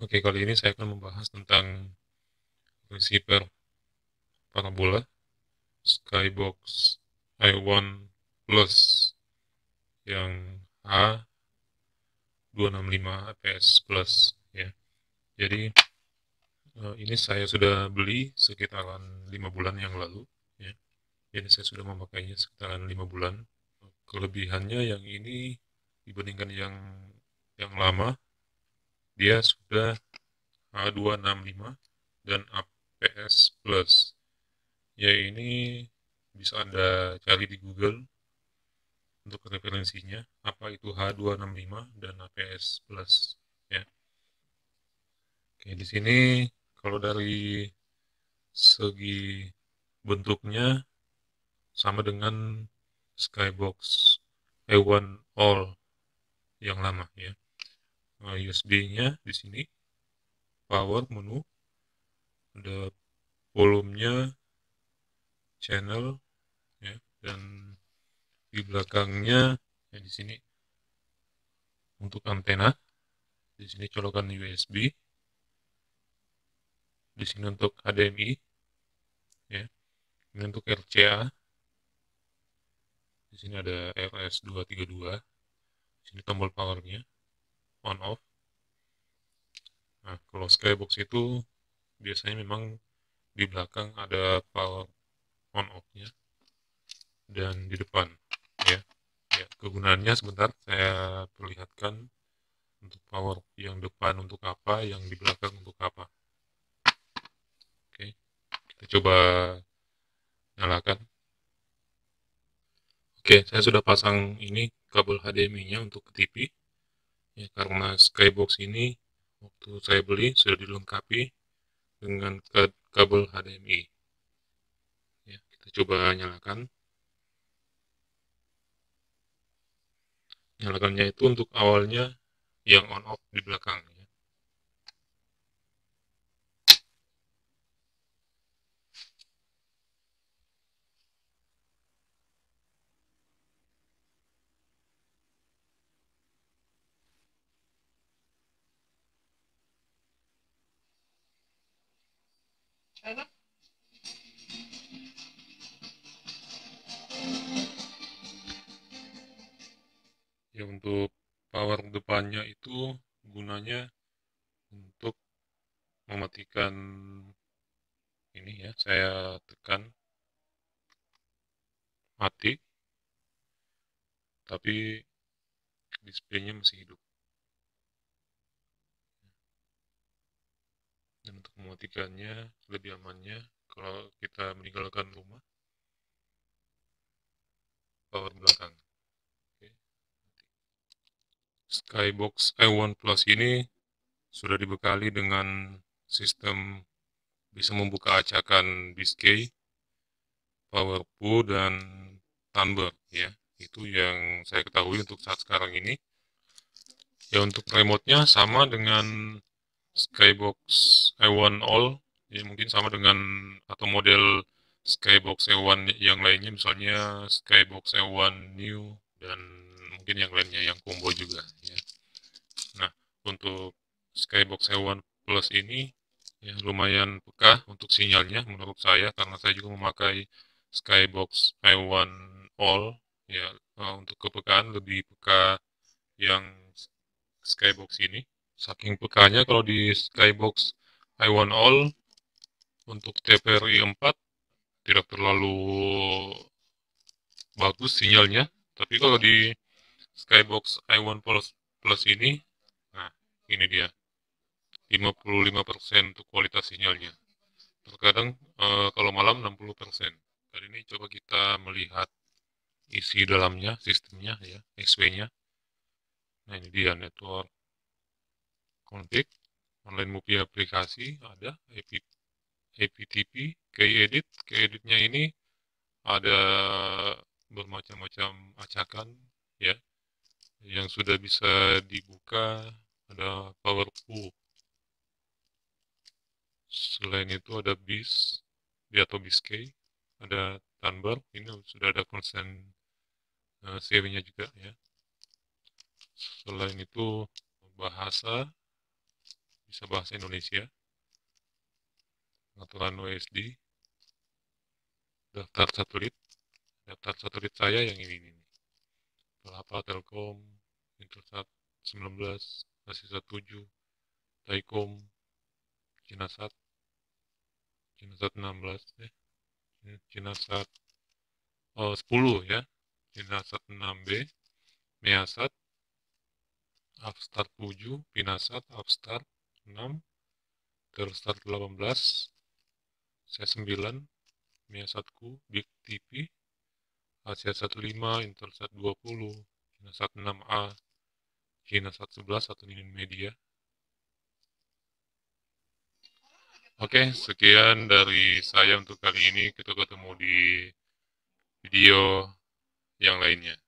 Oke, kali ini saya akan membahas tentang receiver parabola skybox i1 plus yang H265 APS plus ya. Jadi eh, ini saya sudah beli sekitaran 5 bulan yang lalu ya. Jadi saya sudah memakainya sekitaran 5 bulan. Kelebihannya yang ini dibandingkan yang yang lama dia sudah H265 dan APS plus ya ini bisa anda cari di google untuk referensinya apa itu H265 dan APS plus ya Oke di sini kalau dari segi bentuknya sama dengan skybox A1 all yang lama ya Eh, USB-nya di sini power menu ada volumenya channel ya dan di belakangnya ya di sini untuk antena di sini colokan USB di sini untuk HDMI ya ini untuk RCA di sini ada RS232 di sini tombol powernya on off nah kalau skybox itu biasanya memang di belakang ada power on off nya dan di depan ya ya kegunaannya sebentar saya perlihatkan untuk power yang depan untuk apa yang di belakang untuk apa oke kita coba nyalakan oke saya sudah pasang ini kabel HDMI nya untuk ke TV ya, karena skybox ini waktu saya beli sudah dilengkapi dengan kabel HDMI ya, kita coba nyalakan nyalakannya itu untuk awalnya yang on off di belakang ya. ya untuk power depannya itu gunanya untuk mematikan ini ya saya tekan mati tapi displaynya masih hidup dan untuk mematikannya lebih amannya kalau kita meninggalkan rumah power belakang okay. skybox i1 e plus ini sudah dibekali dengan sistem bisa membuka acakan biskey power pool dan tumbler ya itu yang saya ketahui untuk saat sekarang ini ya untuk remote nya sama dengan Skybox A1 e All ya mungkin sama dengan atau model Skybox A1 e yang lainnya misalnya Skybox A1 e New dan mungkin yang lainnya yang combo juga ya. Nah, untuk Skybox A1 Plus ini ya lumayan peka untuk sinyalnya menurut saya karena saya juga memakai Skybox A1 All ya eh, untuk kepekaan lebih peka yang Skybox ini saking pekanya kalau di skybox I want all untuk TPRI 4 tidak terlalu bagus sinyalnya tapi kalau di skybox I want plus, plus ini nah ini dia 55% untuk kualitas sinyalnya terkadang e, kalau malam 60% kali ini coba kita melihat isi dalamnya sistemnya ya SW nya nah ini dia network kontak, online movie aplikasi, ada key edit key editnya ini ada bermacam-macam acakan ya yang sudah bisa dibuka ada power pool selain itu ada bis di atau biskey ada Tumblr ini sudah ada konsen uh, eh, serinya juga ya selain itu bahasa bisa bahasa Indonesia, pengaturan USD daftar satelit, daftar satelit saya yang ini nih, Pelapa Telkom, Intelsat 19, Asisa 7, Taikom, Cinasat, Cinasat 16 ya, Cinasat oh, 10 ya, Cinasat 6B, Measat, Upstart 7, Pinasat, Upstart, 6 Girl Star 18 Saya 9 Mia ku, Big TV Asia 15 Intelsat 20 Kinasat 6A Kinasat 11 satu Ninin Media Oke, okay, sekian dari saya untuk kali ini. Kita ketemu di video yang lainnya.